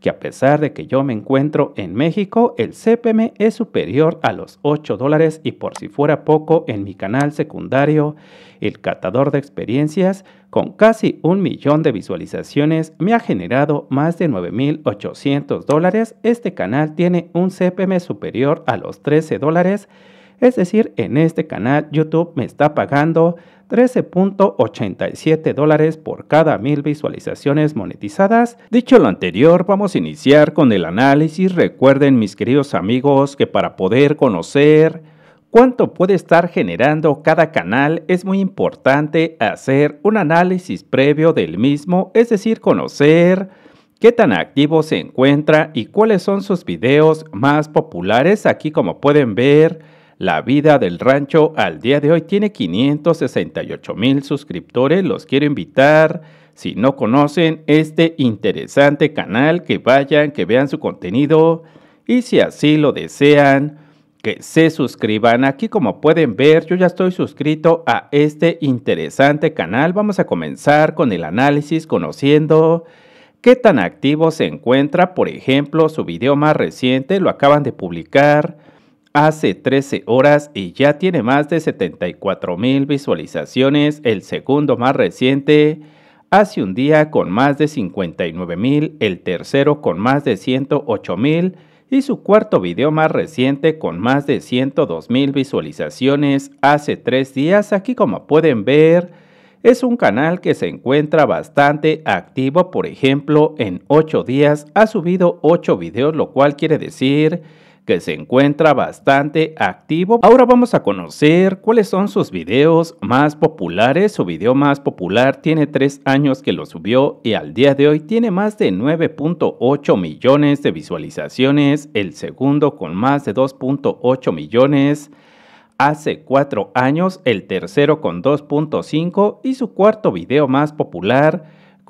que a pesar de que yo me encuentro en México, el CPM es superior a los 8 dólares y por si fuera poco, en mi canal secundario, El Catador de Experiencias, con casi un millón de visualizaciones, me ha generado más de 9.800 dólares. Este canal tiene un CPM superior a los 13 dólares. Es decir, en este canal YouTube me está pagando 13.87 dólares por cada mil visualizaciones monetizadas. Dicho lo anterior, vamos a iniciar con el análisis. Recuerden, mis queridos amigos, que para poder conocer cuánto puede estar generando cada canal es muy importante hacer un análisis previo del mismo, es decir, conocer qué tan activo se encuentra y cuáles son sus videos más populares. Aquí como pueden ver, la vida del rancho al día de hoy tiene 568 mil suscriptores. Los quiero invitar. Si no conocen este interesante canal, que vayan, que vean su contenido y si así lo desean, que se suscriban. Aquí como pueden ver, yo ya estoy suscrito a este interesante canal. Vamos a comenzar con el análisis conociendo qué tan activo se encuentra. Por ejemplo, su video más reciente lo acaban de publicar Hace 13 horas y ya tiene más de 74 mil visualizaciones, el segundo más reciente. Hace un día con más de 59 mil, el tercero con más de 108 mil y su cuarto video más reciente con más de 102 mil visualizaciones hace tres días. Aquí como pueden ver es un canal que se encuentra bastante activo, por ejemplo en 8 días ha subido 8 videos lo cual quiere decir que se encuentra bastante activo. Ahora vamos a conocer cuáles son sus videos más populares. Su video más popular tiene tres años que lo subió y al día de hoy tiene más de 9.8 millones de visualizaciones. El segundo con más de 2.8 millones hace cuatro años, el tercero con 2.5 y su cuarto video más popular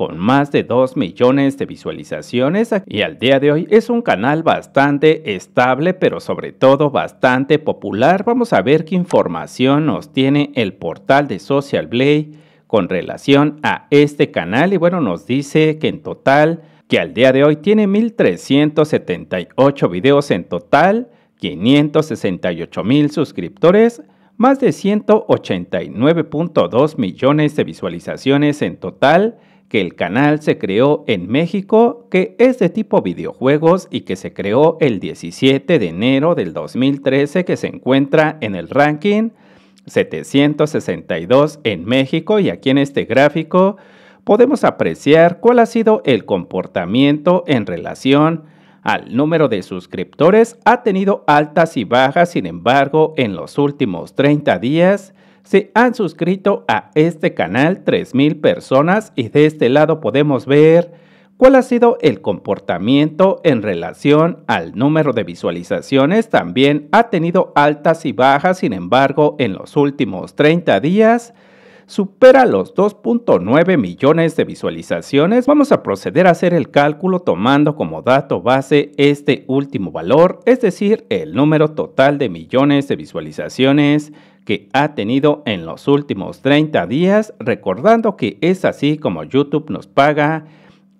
con más de 2 millones de visualizaciones y al día de hoy es un canal bastante estable pero sobre todo bastante popular. Vamos a ver qué información nos tiene el portal de Social Blade con relación a este canal y bueno nos dice que en total que al día de hoy tiene 1.378 videos en total, 568 mil suscriptores, más de 189.2 millones de visualizaciones en total que el canal se creó en México, que es de tipo videojuegos y que se creó el 17 de enero del 2013, que se encuentra en el ranking 762 en México y aquí en este gráfico podemos apreciar cuál ha sido el comportamiento en relación al número de suscriptores. Ha tenido altas y bajas, sin embargo, en los últimos 30 días se han suscrito a este canal 3.000 personas y de este lado podemos ver cuál ha sido el comportamiento en relación al número de visualizaciones. También ha tenido altas y bajas, sin embargo, en los últimos 30 días supera los 2.9 millones de visualizaciones, vamos a proceder a hacer el cálculo tomando como dato base este último valor, es decir, el número total de millones de visualizaciones que ha tenido en los últimos 30 días, recordando que es así como YouTube nos paga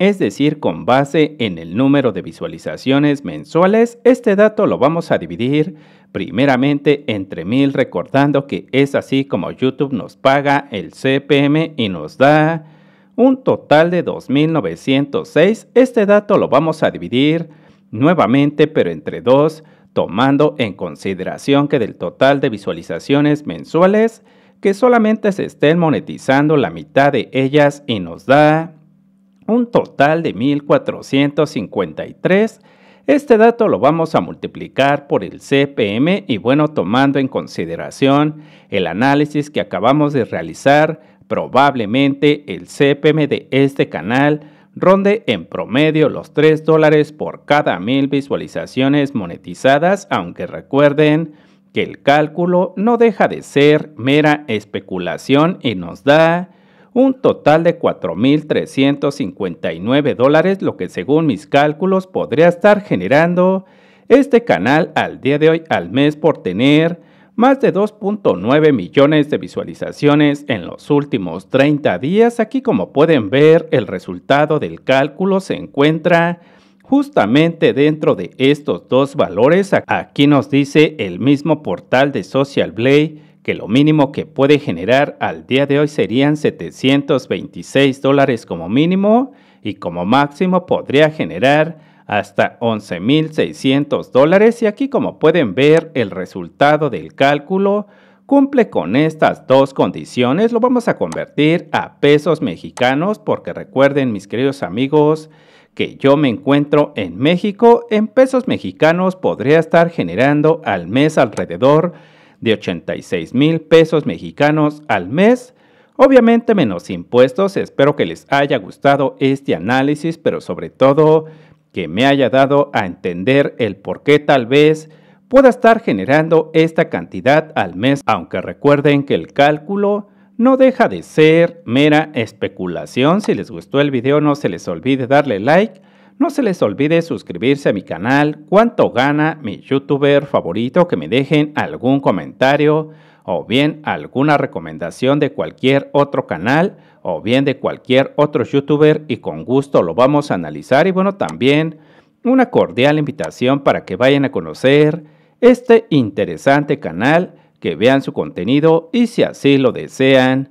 es decir, con base en el número de visualizaciones mensuales, este dato lo vamos a dividir primeramente entre mil, recordando que es así como YouTube nos paga el CPM y nos da un total de 2.906. Este dato lo vamos a dividir nuevamente, pero entre dos, tomando en consideración que del total de visualizaciones mensuales, que solamente se estén monetizando la mitad de ellas y nos da un total de 1.453. Este dato lo vamos a multiplicar por el CPM y bueno, tomando en consideración el análisis que acabamos de realizar, probablemente el CPM de este canal ronde en promedio los 3 dólares por cada mil visualizaciones monetizadas, aunque recuerden que el cálculo no deja de ser mera especulación y nos da un total de 4.359 dólares, lo que según mis cálculos podría estar generando este canal al día de hoy al mes por tener más de 2.9 millones de visualizaciones en los últimos 30 días. Aquí como pueden ver el resultado del cálculo se encuentra justamente dentro de estos dos valores. Aquí nos dice el mismo portal de Social Blade que lo mínimo que puede generar al día de hoy serían 726 dólares como mínimo y como máximo podría generar hasta 11.600 dólares y aquí como pueden ver el resultado del cálculo cumple con estas dos condiciones lo vamos a convertir a pesos mexicanos porque recuerden mis queridos amigos que yo me encuentro en México en pesos mexicanos podría estar generando al mes alrededor de 86 mil pesos mexicanos al mes, obviamente menos impuestos. Espero que les haya gustado este análisis, pero sobre todo que me haya dado a entender el por qué tal vez pueda estar generando esta cantidad al mes, aunque recuerden que el cálculo no deja de ser mera especulación. Si les gustó el video no se les olvide darle like no se les olvide suscribirse a mi canal, cuánto gana mi youtuber favorito, que me dejen algún comentario o bien alguna recomendación de cualquier otro canal o bien de cualquier otro youtuber y con gusto lo vamos a analizar y bueno también una cordial invitación para que vayan a conocer este interesante canal, que vean su contenido y si así lo desean,